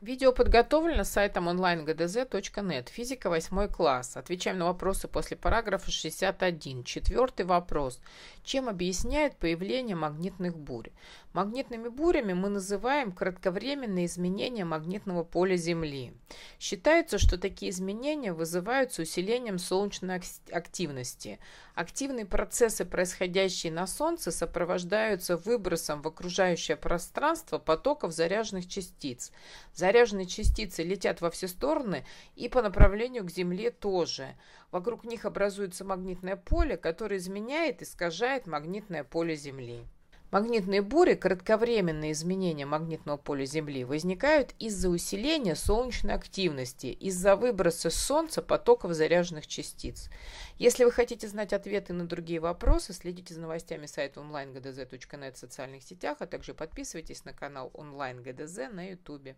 Видео подготовлено сайтом онлайн-гдз.нет. Физика 8 класс. Отвечаем на вопросы после параграфа 61. Четвертый вопрос. Чем объясняет появление магнитных бурь? Магнитными бурями мы называем кратковременные изменения магнитного поля Земли. Считается, что такие изменения вызываются усилением солнечной активности. Активные процессы, происходящие на Солнце, сопровождаются выбросом в окружающее пространство потоков заряженных частиц. Заряженные частицы летят во все стороны и по направлению к Земле тоже. Вокруг них образуется магнитное поле, которое изменяет и искажает магнитное поле Земли. Магнитные бури, кратковременные изменения магнитного поля Земли, возникают из-за усиления солнечной активности, из-за выброса с Солнца потоков заряженных частиц. Если вы хотите знать ответы на другие вопросы, следите за новостями сайта онлайн.гдз.нет в социальных сетях, а также подписывайтесь на канал онлайн.гдз на YouTube.